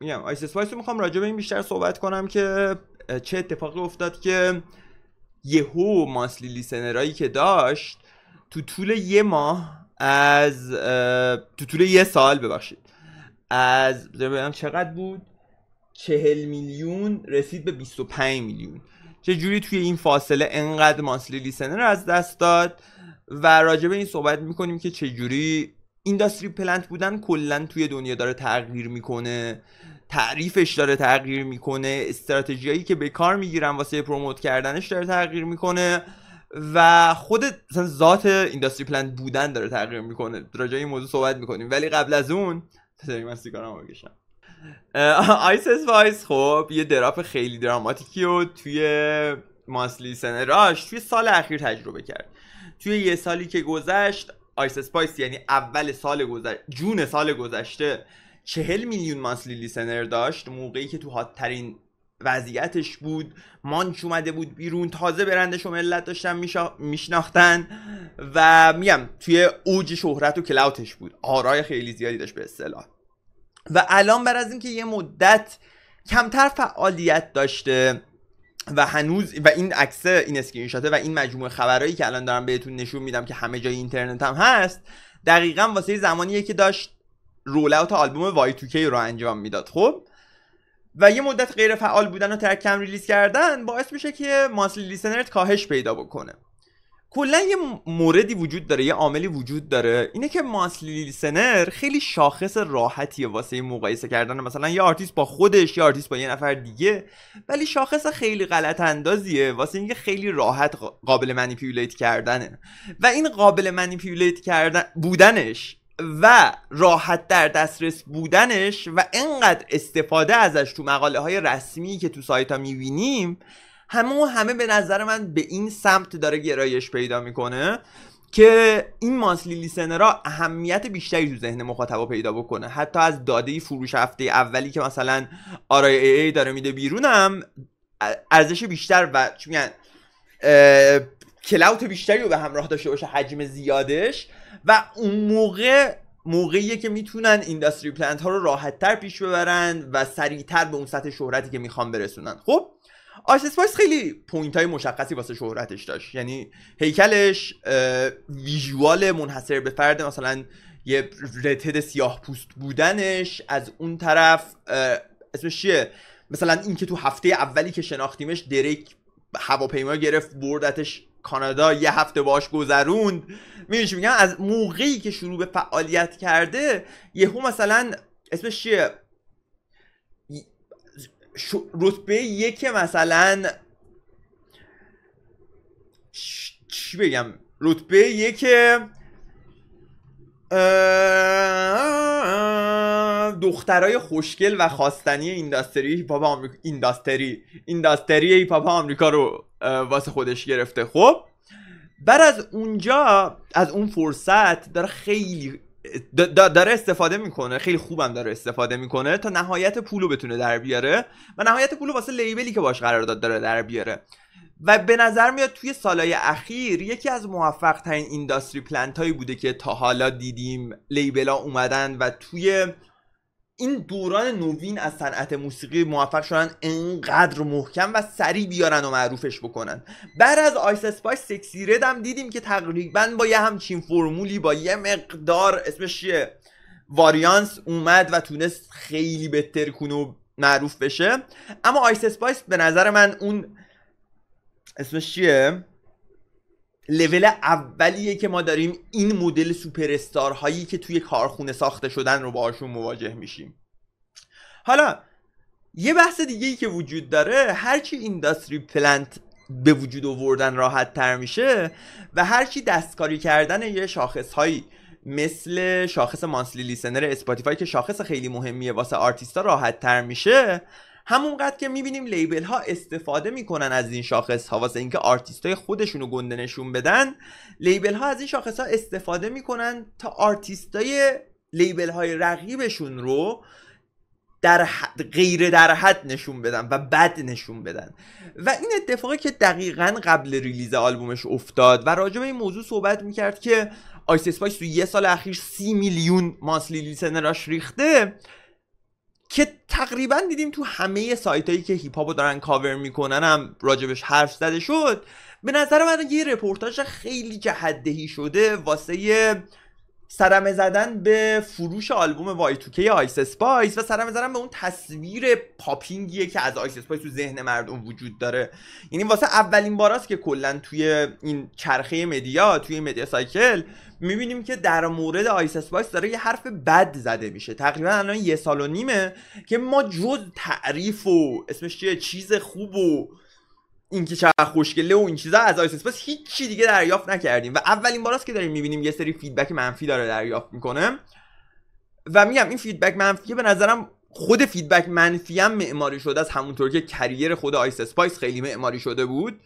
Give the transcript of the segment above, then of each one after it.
میگم آیس اسپایس رو میخوام راجع به این بیشتر صحبت کنم که چه اتفاقی افتاد که یهو ماسلی لیسنرایی که داشت تو طول یه ماه از تو طول یه سال ببخشید از ببینم چقدر بود چهل میلیون رسید به 25 میلیون چه جوری توی این فاصله انقدر ماسلی لیسنر از دست داد و راجع به این صحبت میکنیم که چه جوری اینداستری پلنت بودن کلا توی دنیا داره تغییر میکنه تعریفش داره تغییر میکنه استراتژیایی که به کار میگیرن واسه پروموت کردنش داره تغییر میکنه و خود مثلا ذات اینداستری پلنت بودن داره تغییر میکنه راجع این موضوع صحبت میکنیم ولی قبل از اون سری من سیگارم بکشم آیس وایس خب یه دراپ خیلی دراماتیکی و توی ماسلی سنراش توی سال اخیر تجربه کرد توی یه سالی که گذشت آیس اسپایس یعنی اول سال گذشته جون سال گذشته چهل میلیون مانسلی لیسنر داشت موقعی که تو حادترین وضعیتش بود مانچ اومده بود بیرون تازه برندش و ملت داشتن میشناختن و میگم توی اوج شهرت و کلاوتش بود آرای خیلی زیادی داشت به اصطلاح و الان بر از اینکه یه مدت کمتر فعالیت داشته و هنوز و این عکس این اسکرین و این مجموعه خبرایی که الان دارم بهتون نشون میدم که همه جای اینترنت هم هست دقیقا واسه زمانیه که داشت رول اوت آلبوم وای 2 کی رو انجام میداد خب و یه مدت غیر فعال بودن و کم ریلیز کردن باعث میشه که ماسلی لیسنرت کاهش پیدا بکنه کلا یه موردی وجود داره یه عاملی وجود داره اینه که ماسلی لیسنر خیلی شاخص راحتیه واسه مقایسه کردن مثلا یه آرتیست با خودش یه آرتیست با یه نفر دیگه ولی شاخص خیلی غلط اندازیه واسه اینکه خیلی راحت قابل منیپیولیت کردنه و این قابل منیپیولیت کردن بودنش و راحت در دسترس بودنش و انقدر استفاده ازش تو مقاله های رسمی که تو سایت ها میبینیم همه و همه به نظر من به این سمت داره گرایش پیدا میکنه که این مانسلی لیسنرا اهمیت بیشتری تو ذهن مخاطبا پیدا بکنه حتی از داده فروش هفته اولی که مثلا آرای ای, ای داره میده بیرونم ارزش بیشتر و چی میگن کلاوت بیشتری رو به همراه داشته باشه حجم زیادش و اون موقع موقعیه که میتونن اینداستری پلنت ها رو راحت تر پیش ببرن و سریعتر به اون سطح شهرتی که میخوان برسونن خب آش اسپایس خیلی پوینت های مشخصی واسه شهرتش داشت یعنی هیکلش ویژوال منحصر به فرد مثلا یه رتد سیاه پوست بودنش از اون طرف اسمش چیه مثلا اینکه تو هفته اولی که شناختیمش دریک هواپیما گرفت بردتش کانادا یه هفته باش گذروند میبینیش میگم از موقعی که شروع به فعالیت کرده یهو مثلا اسمش چیه رتبه یک مثلا چی بگم رتبه یک دخترای خوشگل و خواستنی اینداستری هیپ آمریکا اینداستری اینداستری هیپ آمریکا رو واسه خودش گرفته خب بعد از اونجا از اون فرصت داره خیلی داره استفاده میکنه خیلی خوبم داره استفاده میکنه تا نهایت پولو بتونه در بیاره و نهایت پولو واسه لیبلی که باش داد داره در بیاره و به نظر میاد توی سالهای اخیر یکی از موفق ترین اینداستری پلنت هایی بوده که تا حالا دیدیم لیبل ها اومدن و توی این دوران نوین از صنعت موسیقی موفق شدن انقدر محکم و سریع بیارن و معروفش بکنن بعد از آیس اسپایس سکسی دیدیم که تقریبا با یه همچین فرمولی با یه مقدار اسمش چیه واریانس اومد و تونست خیلی بهتر کنه و معروف بشه اما آیس اسپایس به نظر من اون اسمش چیه لول اولیه که ما داریم این مدل سوپر هایی که توی کارخونه ساخته شدن رو باهاشون مواجه میشیم حالا یه بحث دیگه ای که وجود داره هرچی اینداستری پلنت به وجود آوردن راحت تر میشه و هرچی دستکاری کردن یه شاخص هایی مثل شاخص مانسلی لیسنر اسپاتیفای که شاخص خیلی مهمیه واسه آرتیستا راحت تر میشه همونقدر که میبینیم لیبل ها استفاده میکنن از این شاخص ها واسه اینکه آرتیست های خودشونو گنده نشون بدن لیبل ها از این شاخص ها استفاده میکنن تا آرتیست های لیبل های رقیبشون رو در حد غیر در حد نشون بدن و بد نشون بدن و این اتفاقی که دقیقا قبل ریلیز آلبومش افتاد و راجع به این موضوع صحبت میکرد که آیس اسپایس تو یه سال اخیر سی میلیون ماسلی لیسنراش ریخته که تقریبا دیدیم تو همه سایت هایی که هیپ هاپو دارن کاور میکنن هم راجبش حرف زده شد به نظر من یه رپورتاج خیلی جهدهی شده واسه سرمه زدن به فروش آلبوم وای کی آیس اسپایس و سرم زدن به اون تصویر پاپینگیه که از آیس اسپایس تو ذهن مردم وجود داره یعنی واسه اولین است که کلا توی این چرخه مدیا توی مدیا سایکل میبینیم که در مورد آیس اسپایس داره یه حرف بد زده میشه تقریبا الان یه سال و نیمه که ما جز تعریف و اسمش چیه چیز خوب و اینکه چه خوشگله و این چیزا از آیس اسپیس هیچ چی دیگه دریافت نکردیم و اولین باراست که داریم میبینیم یه سری فیدبک منفی داره دریافت میکنه و میگم این فیدبک منفیه به نظرم خود فیدبک منفی هم معماری شده از همونطور که کریر خود آیس اسپایس خیلی معماری شده بود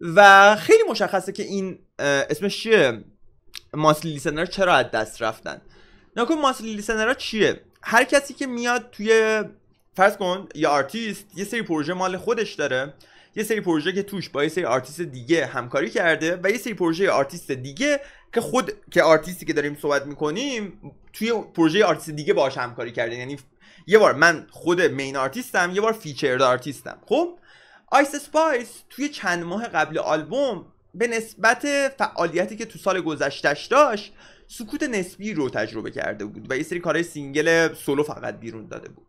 و خیلی مشخصه که این اسمش چیه ماسلی لیسنر چرا از دست رفتن نکن ماسلی لیسنر چیه هر کسی که میاد توی فرض کن یا آرتیست یه سری پروژه مال خودش داره یه سری پروژه که توش با یه سری آرتیست دیگه همکاری کرده و یه سری پروژه آرتیست دیگه که خود که آرتیستی که داریم صحبت میکنیم توی پروژه آرتیست دیگه باش همکاری کرده یعنی یه بار من خود مین آرتیستم یه بار فیچرد آرتیستم خب آیس سپایس توی چند ماه قبل آلبوم به نسبت فعالیتی که تو سال گذشتش داشت سکوت نسبی رو تجربه کرده بود و یه سری کارهای سینگل سولو فقط بیرون داده بود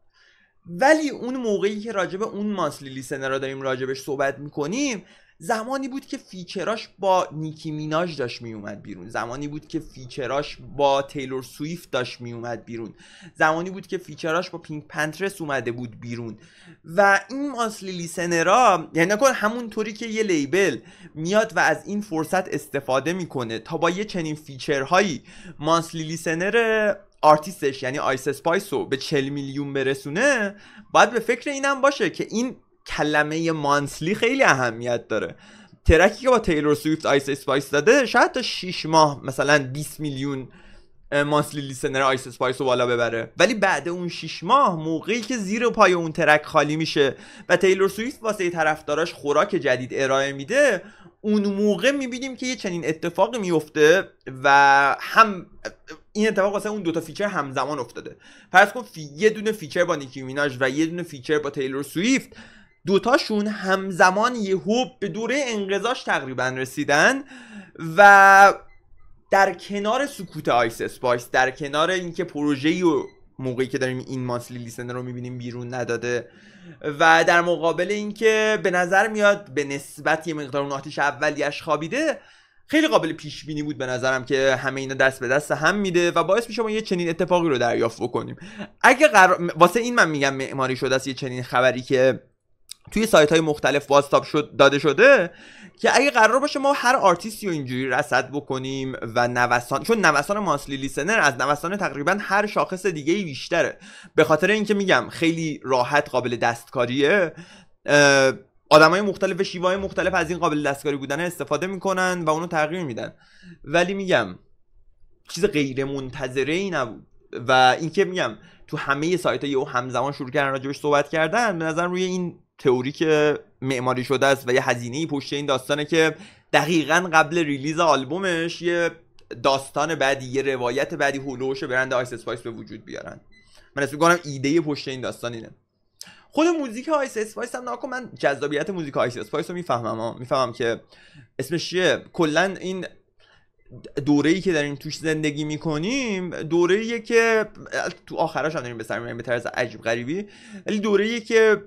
ولی اون موقعی که راجب اون ماسلی لیسنر را داریم راجبش صحبت میکنیم زمانی بود که فیچراش با نیکی میناج داشت میومد بیرون زمانی بود که فیچراش با تیلور سویفت داشت میومد بیرون زمانی بود که فیچراش با پینک پنترس اومده بود بیرون و این ماسلی لیسنرا یعنی نکن همونطوری که یه لیبل میاد و از این فرصت استفاده میکنه تا با یه چنین فیچرهایی ماسلی لیسنر آرتیستش یعنی آیس اسپایس رو به 40 میلیون برسونه باید به فکر اینم باشه که این کلمه مانسلی خیلی اهمیت داره ترکی که با تیلور سویفت آیس اسپایس داده شاید تا 6 ماه مثلا 20 میلیون مانسلی لیسنر آیس اسپایس رو بالا ببره ولی بعد اون 6 ماه موقعی که زیر پای اون ترک خالی میشه و تیلور سویفت واسه طرفداراش خوراک جدید ارائه میده اون موقع میبینیم که یه چنین اتفاقی میفته و هم این اتفاق واسه اون دوتا فیچر همزمان افتاده پس کن فی... یه دونه فیچر با نیکی میناش و یه دونه فیچر با تیلور سویفت دوتاشون همزمان یهو به دوره انقضاش تقریبا رسیدن و در کنار سکوت آیس اسپایس در کنار اینکه ای و موقعی که داریم این ماسلی لیسن رو میبینیم بیرون نداده و در مقابل اینکه به نظر میاد به نسبت یه مقدار اون آتیش اولیش خوابیده خیلی قابل پیش بینی بود به نظرم که همه اینا دست به دست هم میده و باعث میشه ما یه چنین اتفاقی رو دریافت بکنیم اگه قرار... واسه این من میگم معماری شده است یه چنین خبری که توی سایت های مختلف بازتاب شد داده شده که اگه قرار باشه ما هر آرتیستی رو اینجوری رصد بکنیم و نوسان چون نوسان ماسلی لیسنر از نوسان تقریبا هر شاخص دیگه بیشتره به خاطر اینکه میگم خیلی راحت قابل دستکاریه های مختلف و شیوه های مختلف از این قابل دستکاری بودن استفاده میکنن و اونو تغییر میدن ولی میگم چیز غیر منتظره ای نبود و اینکه میگم تو همه سایت او همزمان شروع کردن راجبش صحبت کردن به نظر روی این تئوری که معماری شده است و یه هزینه پشت این داستانه که دقیقا قبل ریلیز آلبومش یه داستان بعدی یه روایت بعدی هولوش برند آیس اسپایس به وجود بیارن من اسم کنم ایده پشت این داستان اینه خود موزیک آیس اسپایس هم ناکن من جذابیت موزیک آیس اسپایس رو میفهمم میفهمم که اسمش چیه کلا این دوره ای که داریم توش زندگی میکنیم دوره ایه که تو آخرش هم داریم به سر به طرز عجیب غریبی ولی دوره ایه که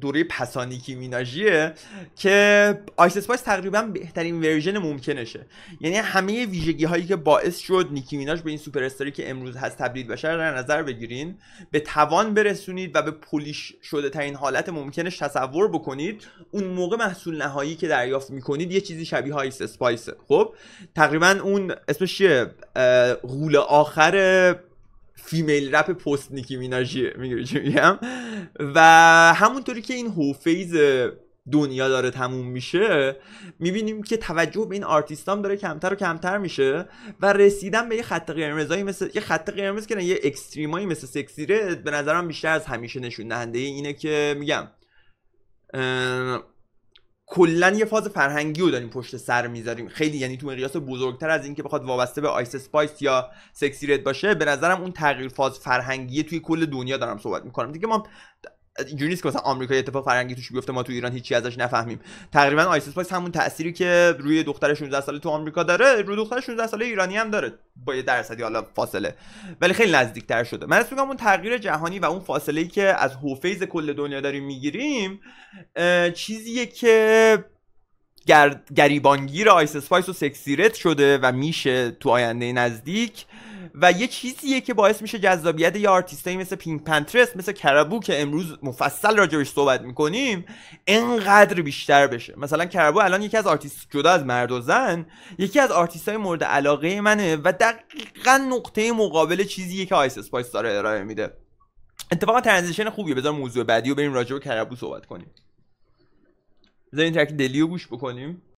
دوره پسانیکی میناژیه که آیس اسپایس تقریبا بهترین ورژن ممکنشه یعنی همه ویژگی هایی که باعث شد نیکی میناژ به این سوپر استاری که امروز هست تبدیل بشه رو در نظر بگیرین به توان برسونید و به پولیش شده ترین حالت ممکنش تصور بکنید اون موقع محصول نهایی که دریافت میکنید یه چیزی شبیه آیس اسپایسه خب تقریبا اون اسمش چیه غول آخر فیمیل رپ پست نیکی میناژیه میگم و همونطوری که این هوفیز دنیا داره تموم میشه میبینیم که توجه به این آرتیستام داره کمتر و کمتر میشه و رسیدن به یه خط قرمزایی مثل یه خط قرمز که یه اکستریمایی مثل سکسیره به نظرم بیشتر از همیشه نشون دهنده اینه که میگم کلا یه فاز فرهنگی رو داریم پشت سر میذاریم خیلی یعنی تو مقیاس بزرگتر از اینکه بخواد وابسته به آیس اسپایس یا سکسی رد باشه به نظرم اون تغییر فاز فرهنگی توی کل دنیا دارم صحبت میکنم دیگه ما اینجوری نیست که مثلا آمریکا اتفاق فرنگی توش بیفته ما تو ایران هیچی ازش نفهمیم تقریبا آیس همون تأثیری که روی دختر 16 ساله تو آمریکا داره روی دختر 16 ساله ایرانی هم داره با یه درصدی حالا فاصله ولی خیلی نزدیکتر شده من اسم اون تغییر جهانی و اون فاصله ای که از هوفیز کل دنیا داریم میگیریم چیزیه که گر... گریبانگیر آیس و شده و میشه تو آینده نزدیک و یه چیزیه که باعث میشه جذابیت یه آرتیستایی مثل پینک پنترست مثل کربو که امروز مفصل راجبش صحبت میکنیم انقدر بیشتر بشه مثلا کربو الان یکی از آرتیست جدا از مرد و زن یکی از آرتیست های مورد علاقه منه و دقیقا نقطه مقابل چیزیه که آیس اسپایس داره ارائه میده اتفاقا ترنزیشن خوبیه بذار موضوع بعدی و بریم راجع به کربو صحبت کنیم بذار ترک دلیو گوش بکنیم